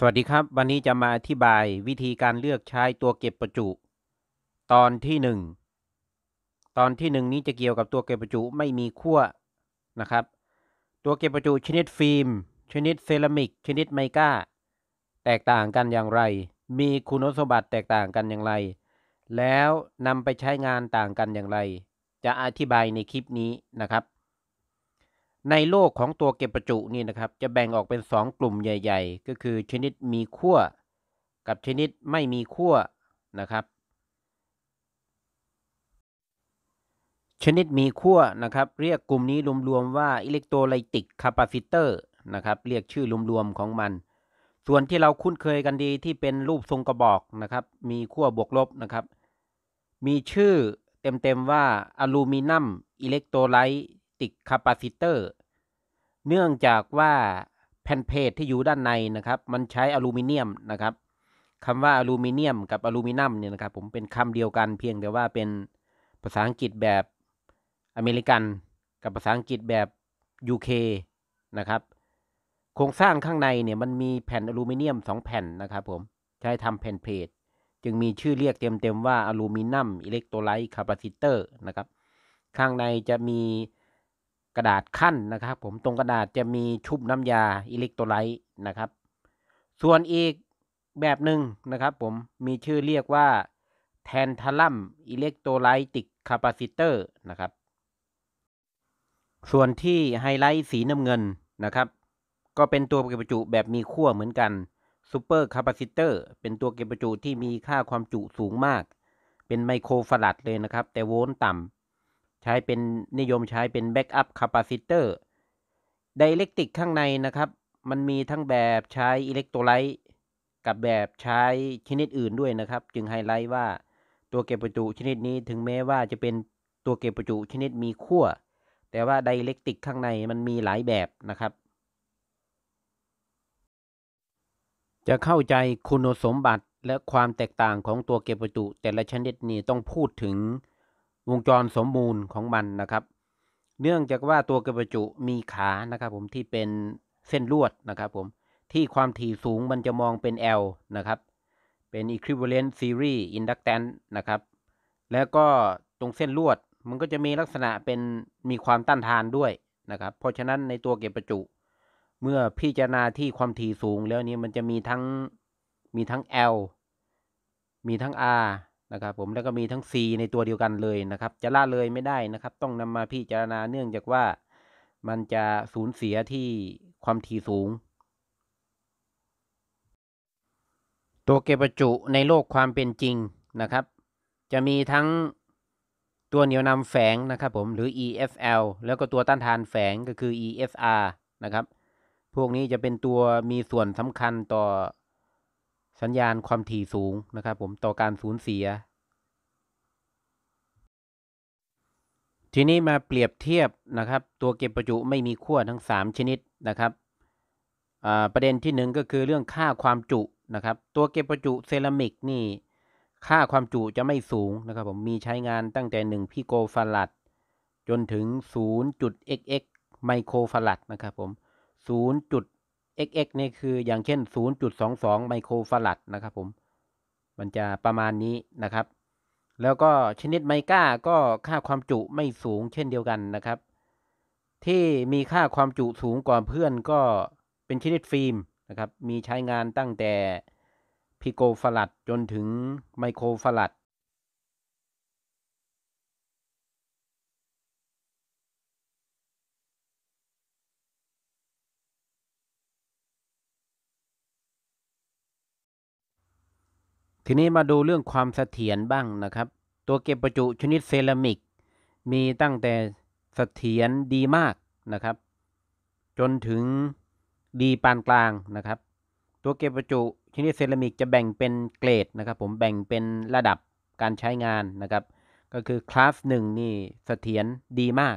สวัสดีครับ วันนี้จะมาอธิบายวิธีการเลือกใช้ตัวเก็บประจุ ตอนที่หนึ่งตอนที่หนึ่งนี้จะเกี่ยวกับตัวเก็บประจุไม่มีขั้วนะครับ ตัวเก็บประจุชนิดฟิล์ม ชนิดเซรามิก ชนิดไมก้าแตกต่างกันอย่างไร มีคุณสมบัติแตกต่างกันอย่างไร แล้วนำไปใช้งานต่างกันอย่างไร จะอธิบายในคลิปนี้นะครับในโลกของตัวเก็บประจุนี่นะครับจะแบ่งออกเป็น 2 กลุ่มใหญ่ๆ ก็คือชนิดมีขั้วกับชนิดไม่มีขั้วนะครับ ชนิดมีขั้วนะครับเรียกกลุ่มนี้รวมๆว่าอิเล็กโทรไลติกคาปาซิเตอร์นะครับเรียกชื่อรวมๆของมัน ส่วนที่เราคุ้นเคยกันดีที่เป็นรูปทรงกระบอกนะครับ มีขั้วบวกลบนะครับมีชื่อเต็มๆว่าอลูมิเนียมอิเล็กโทรไลติกคาปาซิเตอร์เนื่อง จากว่าแผ่นเพจที่อยู่ด้านใน นะ ครับ มันใช้อลูมิเนียมนะครับคำว่าอลูมิเนียมกับอลูมิเนียมเนี่ย นะครับ ผมเป็นคำเดียวกันเพียงแต่ว่าเป็นภาษาอังกฤษแบบอเมริกัน กับภาษาอังกฤษแบบ UK นะครับโครงสร้างข้างใน เนี่ย มันมีแผ่นอลูมิเนียม 2 แผ่น นะครับผม ใช้ทำแผ่นเพจจึงมีชื่อเรียกเต็มๆว่าอลูมิเนียมอิเล็กโทรไลต์คาปาซิเตอร์นะครับข้างในจะมีกระดาษขั้นนะครับผมตรงกระดาษจะมีชุบน้ำยาอิเล็กโทรไลต์นะครับ ส่วนอีกแบบหนึ่งนะครับผมมีชื่อเรียกว่าแทนทัลัมอิเล็กโทรไลติกคาปาซิเตอร์นะครับส่วนที่ไฮไลท์สีน้ำเงินนะครับ ก็เป็นตัวเก็บประจุแบบมีขั้วเหมือนกันซูเปอร์คาปาซิเตอร์เป็นตัวเก็บประจุที่มีค่าความจุสูงมาก เป็นไมโครฟารัดเลยนะครับ แต่โวลต์ต่ำใช้เป็นนิยมใช้เป็นแบ็กอัพคาปาซิเตอร์ไดเล็กติกข้างในนะครับ มันมีทั้งแบบใช้อิเล็กโทรไลต์กับแบบใช้ชนิดอื่นด้วยนะครับจึงไฮไลท์ว่าตัวเก็บประจุชนิดนี้ถึงแม้ว่าจะเป็นตัวเก็บประจุชนิดมีขั้วแต่ว่าไดเล็กติกข้างในมันมีหลายแบบนะครับ จะเข้าใจคุณสมบัติและความแตกต่างของตัวเก็บประจุ แต่ละชนิดนี้ต้องพูดถึงวงจรสมบูรณ์ของมันนะครับ เนื่องจากว่าตัวกระประจุมีขานะครับ ผมที่เป็นเส้นลวดนะครับผมที่ความถี่สูงมันจะมองเป็น L นะครับ เป็น equivalent series inductance นะครับแล้วก็ตรงเส้นลวดมันก็จะมีลักษณะเป็นมีความต้านทานด้วยนะครับเพราะฉะนั้นในตัวเก็บประจุ เมื่อพิจารณาที่ความถี่สูงแล้วนี้มันจะมีทั้ง มีทั้ง L มีทั้ง R นะครับผมแล้วก็มีทั้ง C ในตัวเดียวกันเลยนะครับ จะละเลยไม่ได้นะครับต้องนำมาพิจารณาเนื่อง จากว่ามันจะสูญเสียที่ความถี่สูง ตัวเก็บประจุในโลกความเป็นจริงนะครับ จะมีทั้งตัวเหนียวนำแฝงนะครับผมหรือ EFL แล้วก็ตัวต้านทานแฝงก็คือ EFR นะครับ พวกนี้จะเป็นตัวมีส่วนสำคัญต่อสัญญาณความถี่สูงนะครับผมต่อการสูญเสียทีนี้มาเปรียบเทียบนะครับตัวเก็บประจุไม่มีขั้วทั้ง 3 ชนิดนะครับประเด็นที่1ก็คือเรื่องค่าความจุนะครับตัวเก็บประจุเซรามิกนี่ค่าความจุจะไม่สูงนะครับผมมีใช้งานตั้งแต่ 1 พิโกฟารัด จนถึง 0.xx ไมโครฟารัดนะครับผม xx นี่คืออย่างเช่น 0.22ไมโครฟาราดนะครับผม มันจะประมาณนี้นะครับ แล้วก็ชนิดไมก้าก็ค่าความจุไม่สูงเช่นเดียวกันนะครับ ที่มีค่าความจุสูงกว่าเพื่อนก็เป็นชนิดฟิล์มนะครับ มีใช้งานตั้งแต่พิโกฟาราดจนถึงไมโครฟาราดทีนี้มาดูเรื่องความเสถียรบ้างนะครับตัวเก็บประจุชนิดเซรามิกมีตั้งแต่เสถียรดี มากนะครับ จนถึงดี ปานกลางนะครับตัวเก็บประจุชนิดเซรามิกจะแบ่งเป็นเกรดนะครับ ผมแบ่งเป็นระดับการใช้งานนะครับ ก็คือคลาสหนึ่งนี่เสถียรดี มาก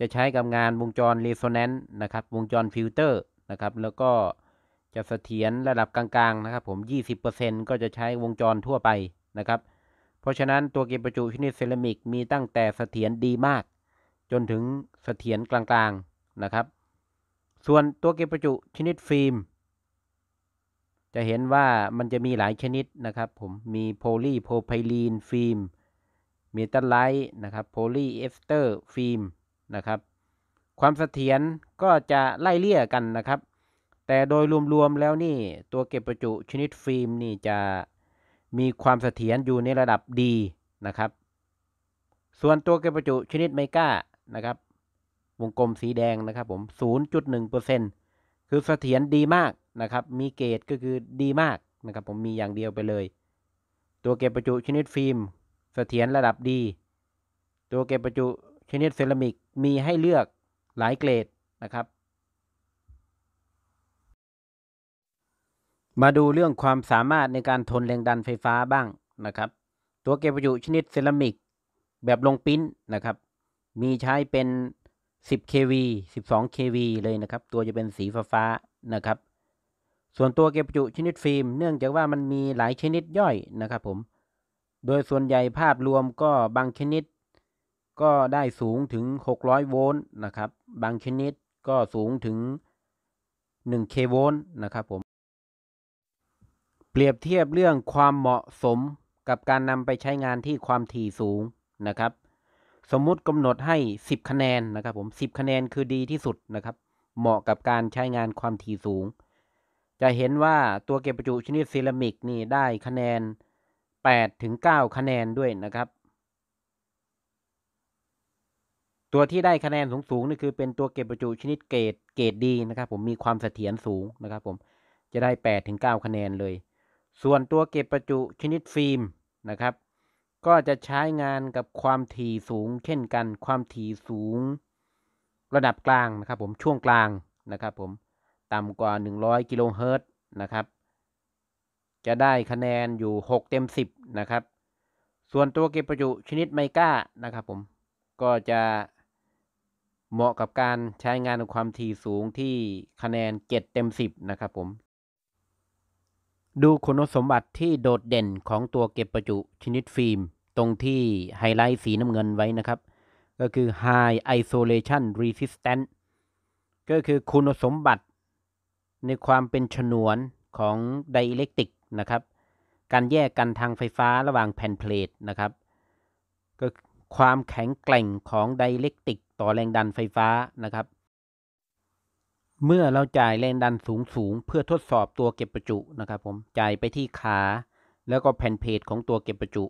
จะใช้กับงานวงจรเรโซแนนซ์นะครับวงจรฟิลเตอร์นะครับแล้วก็จะเสถียรระดับกลางๆ นะครับ ผม 20%ก็จะใช้วงจรทั่วไปนะครับเพราะฉะนั้นตัวเก็บประจุชนิดเซรามิกมีตั้งแต่เสถียรดีมาก จนถึงเสถียรกลางๆนะครับ ส่วนตัวเก็บประจุชนิดฟิล์ม จะเห็นว่ามันจะมีหลายชนิดนะครับ ผมมีโพลีโพไพลีนฟิล์มเมทัลไลท์นะครับโพลีเอสเตอร์ฟิล์มนะครับความเสถียรก็จะไล่เลี่ยกันนะครับแต่โดยรวมๆแล้วนี่ ตัวเก็บประจุชนิดฟิล์มนี่จะมีความเสถียรอยู่ในระดับดีนะครับส่วนตัวเก็บประจุชนิดไมก้า นะครับ วงกลมสีแดงนะครับ ผม 0.1%คือเสถียรดี มากนะครับ มีเกรดก็คือดีมากนะครับ ผมมีอย่างเดียวไปเลย ตัวเก็บประจุชนิดฟิล์มเสถียรระดับดีตัวเก็บประจุชนิดเซรามิกมีให้เลือกหลายเกรดนะครับมาดูเรื่องความสามารถในการทนแรงดันไฟฟ้าบ้าง นะครับ ตัวเก็บประจุชนิดเซรามิกแบบลงปิ้นนะครับ มีใช้เป็น 10 kV 12 kV เลยนะครับ ตัวจะเป็นสีฟ้าฟานะครับ ส่วนตัวเก็บประจุชนิดฟิล์ม เนื่องจากว่ามันมีหลายชนิดย่อยนะครับผม โดยส่วนใหญ่ภาพรวมก็บางชนิดก็ได้สูงถึง 600โวลต์นะครับ บางชนิดก็สูงถึง1 k โวลต์นะครับผมเปรียบเทียบเรื่องความเหมาะสมกับการนำไปใช้งานที่ความถี่สูงนะครับ สมมุติกำหนดให้ 10 คะแนนนะครับ ผม 10 คะแนนคือดีที่สุดนะครับ เหมาะกับการใช้งานความถี่สูง จะเห็นว่าตัวเก็บประจุชนิดเซรามิกนี่ได้คะแนน 8 ถึง9คะแนนด้วยนะครับ ตัวที่ได้คะแนนสูงสูงนี่คือเป็นตัวเก็บประจุชนิดเกรดเกรดดีนะครับ ผม มีความเสถียรสูงนะครับผม จะได้8ถึง9คะแนนเลยส่วนตัวเก็บประจุชนิดฟิล์มนะครับ ก็จะใช้งานกับความถี่สูง เช่นกันความถี่สูง ระดับกลางนะครับผมช่วงกลางนะครับผมต่ำกว่า 100 กิโลเฮิรตซ์นะครับ จะได้คะแนนอยู่ 6 เต็ม 10 นะครับ ส่วนตัวเก็บประจุชนิดไมก้านะครับผมก็จะเหมาะกับการใช้งานความถี่สูงที่คะแนน7เต็ม 10 นะครับผมดูคุณสมบัติที่โดดเด่นของตัวเก็บประจุชนิดฟิล์มตรงที่ไฮไลท์สีน้ำเงินไว้นะครับ ก็คือ High Isolation Resistance ก็คือคุณสมบัติในความเป็นฉนวนของไดอิเล็กตริกนะครับ การแยกกันทางไฟฟ้าระหว่างแผ่นเพลทนะครับ ก็ความแข็งแกร่งของไดอิเล็กตริกต่อแรงดันไฟฟ้านะครับเมื่อเราจ่ายแรงดันสูงสูงเพื่อทดสอบตัวเก็บประจุนะครับผมจ่ายไปที่ขาแล้วก็แผ่นเพจของตัวเก็บประจุ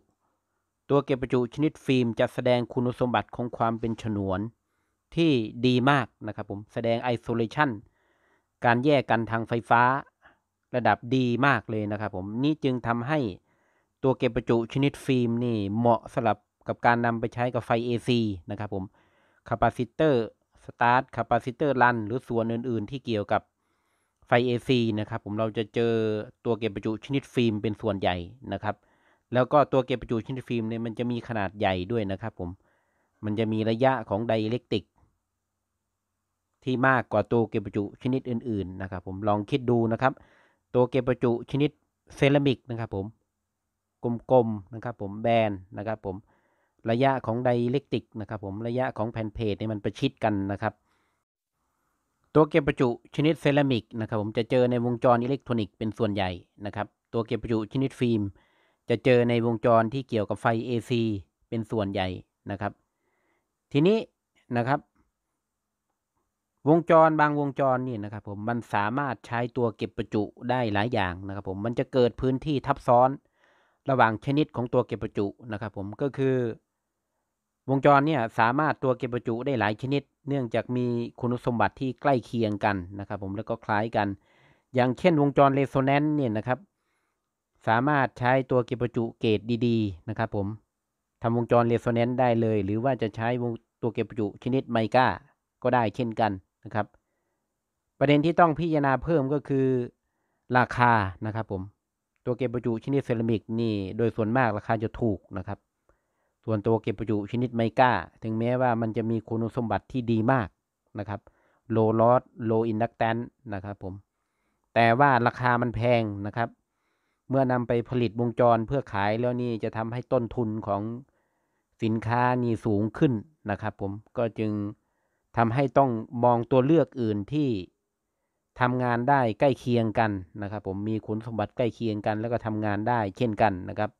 ตัวเก็บประจุ ชนิดฟิล์ม จะแสดงคุณสมบัติของความเป็นฉนวนที่ดี มากนะครับผมแสดงไอโซเลชันการแยกกันทางไฟฟ้าระดับดี มากเลยนะครับผมนี่จึงทำให้ตัวเก็บประจุชนิดฟิล์มนี่เหมาะสำหรับกับการนำไปใช้กับไฟ AC นะครับผมคาปาซิเตอร์สตาร์ทคาปาซิเตอร์ลันหรือส่วนอื่นๆ ที่เกี่ยวกับไฟ AC นะครับ ผมเราจะเจอตัวเก็บประจุชนิดฟิล์ม เป็นส่วนใหญ่นะครับ แล้วก็ตัวเก็บประจุชนิดฟิล์มเนี่ยมันจะมีขนาดใหญ่ด้วยนะครับ ผมมันจะมีระยะของไดอเล็กติก ที่มากกว่าตัวเก็บประจุชนิดอื่นๆนะครับ ผมลองคิดดูนะครับตัวเก็บประจุชนิดเซรามิกนะครับผมกลมๆนะครับ ผมแบนนะครับผมระยะของไดเล็กติกนะครับ ผมระยะของแผ่นเพจนี่มันประชิดกันนะครับตัวเก็บประจุชนิดเซรามิกนะครับผมจะเจอในวงจรอิเล็กทรอนิกส์เป็นส่วนใหญ่นะครับ ตัวเก็บประจุชนิดฟิล์ม จะเจอในวงจรที่เกี่ยวกับไฟ AC เป็นส่วนใหญ่นะครับ ทีนี้นะครับ วงจรบางวงจรนี่นะครับผมมันสามารถใช้ตัวเก็บประจุได้หลายอย่างนะครับ ผมมันจะเกิดพื้นที่ทับซ้อนระหว่างชนิดของตัวเก็บประจุนะครับ ผมก็คือวงจรเนี่ยสามารถตัวเก็บประจุได้หลายชนิด เนื่องจากมีคุณสมบัติที่ใกล้เคียงกันนะครับ ผมแล้วก็คล้ายกัน อย่างเช่น วงจรเรโซแนนซ์เนี่ยนะครับ สามารถใช้ตัวเก็บประจุเกรดดี ๆ นะครับ ผมทำวงจรเรโซแนนซ์ได้เลย หรือว่าจะใช้วงตัวเก็บประจุชนิดไมก้าก็ได้เช่นกันนะครับ ประเด็นที่ต้องพิจารณาเพิ่มก็คือราคานะครับ ผมตัวเก็บประจุชนิดเซรามิกนี่โดยส่วนมากราคาจะถูกนะครับส่วนตัวเก็บประจุชนิดไมก้าถึงแม้ว่ามันจะมีคุณสมบัติที่ดีมากนะครับ โลลอสโลอินดักแตนนะครับ ผม แต่ว่าราคามันแพงนะครับ เมื่อนำไปผลิตวงจรเพื่อขายแล้วนี่จะทำให้ต้นทุนของสินค้านี่สูงขึ้นนะครับ ผม ก็จึงทำให้ต้องมองตัวเลือกอื่นที่ทำงานได้ใกล้เคียงกันนะครับ ผม มีคุณสมบัติใกล้เคียงกันแล้วก็ทำงานได้เช่นกันนะครับ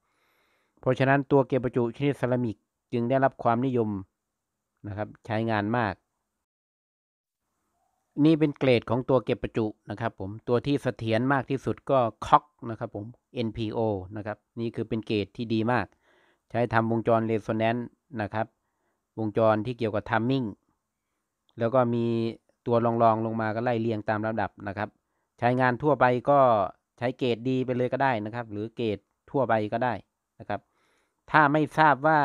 เพราะฉะนั้นตัวเก็บประจุชนิดเซรามิกจึงได้รับความนิยมนะครับ ใช้งานมาก นี่เป็นเกรดของตัวเก็บประจุนะครับผมตัวที่เสถียรมากที่สุดก็คอกนะครับผม NPO นะครับ นี่คือเป็นเกรดที่ดีมาก ใช้ทำวงจรเรโซแนนซ์นะครับวงจรที่เกี่ยวกับทัมมิ่งแล้วก็มีตัวรองๆองลงมาก็ไล่เรียงตามลำดับนะครับ ใช้งานทั่วไปก็ใช้เกรดดีไปเลยก็ได้นะครับ หรือเกรดทั่วไปก็ได้นะครับ ถ้าไม่ทราบว่า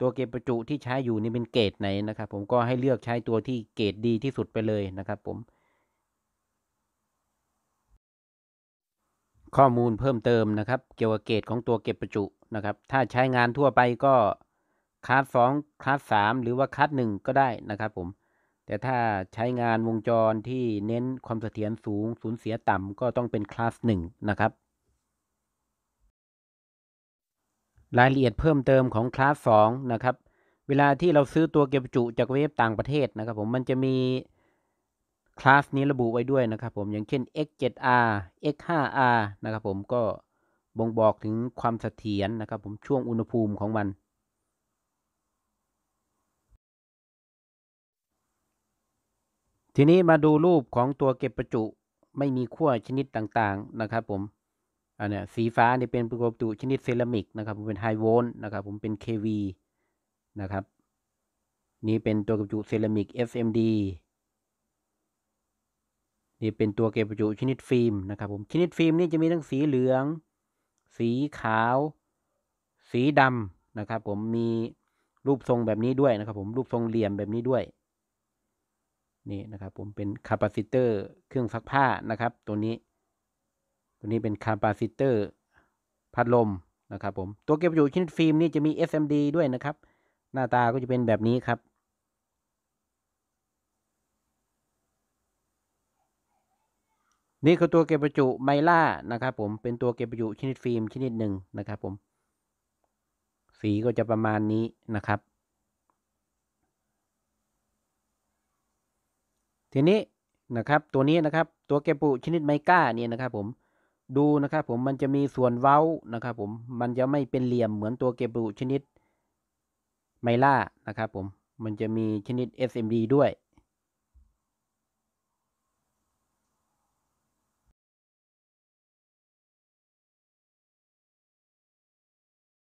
ตัวเกจประจุที่ใช้อยู่นี่เป็นเกจไหนนะครับ ผมก็ให้เลือกใช้ตัวที่เกจดีที่สุดไปเลยนะครับผม ข้อมูลเพิ่มเติมนะครับ เกี่ยวกับเกจของตัวเก็บประจุนะครับ ถ้าใช้งานทั่วไปก็คลาสสองคลาสสามหรือว่าคลาสหนึ่งก็ได้นะครับผม แต่ถ้าใช้งานวงจรที่เน้นความเสถียรสูง สูญเสียต่ำก็ต้องเป็นคลาสหนึ่งนะครับรายละเอียดเพิ่มเติมของคลาสสองนะครับ เวลาที่เราซื้อตัวเก็บจุจากเว็บต่างประเทศนะครับ ผม มันจะมีคลาสนี้ระบุไว้ด้วยนะครับผม อย่างเช่น x7r x5r นะครับผม ก็บ่งบอกถึงความเสถียรนนะครับผม ช่วงอุณหภูมิของมัน ทีนี้มาดูรูปของตัวเก็บประจุไม่มีขั้วชนิดต่างๆนะครับผมอันนี้สีฟ้านี่เป็นประกอบตุชนิดเซรามิกนะครับผมเป็นไฮโวลต์นะครับ ผมเป็น kV นะครับ นี่เป็นตัวกระจุเซรามิก SMD นี่เป็นตัวเก็บประจุชนิดฟิล์มนะครับ ผมชนิดฟิล์มนี่จะมีทั้งสีเหลือง สีขาว สีดำนะครับ ผมมีรูปทรงแบบนี้ด้วยนะครับ ผมรูปทรงเหลี่ยมแบบนี้ด้วยนี่นะครับผมเป็นคาปาซิเตอร์เครื่องซักผ้านะครับตัวนี้ัวนี้เป็นคาปาซิเตอร์ พัดลมนะครับ ผม ตัวเก็บประจุชนิดฟิล์มนี่จะมี SMD ด้วยนะครับ หน้าตาก็จะเป็นแบบนี้ครับ นี่คือตัวเก็บประจุไมล่านะครับผม เป็นตัวเก็บประจุชนิดฟิล์มชนิดหนึ่งนะครับ ผม สีก็จะประมาณนี้นะครับ ทีนี้นะครับ ตัวนี้นะครับ ตัวเก็บประจุชนิดไมก้าเนี่ยนะครับผมดู นะ ครับ ผมมันจะมีส่วนเว้านะ ครับ ผม มันจะไม่เป็นเหลี่ยมเหมือนตัวเกบุชนิด ไมล่า นะ ครับ ผม มันจะมีชนิด SMD ด้วย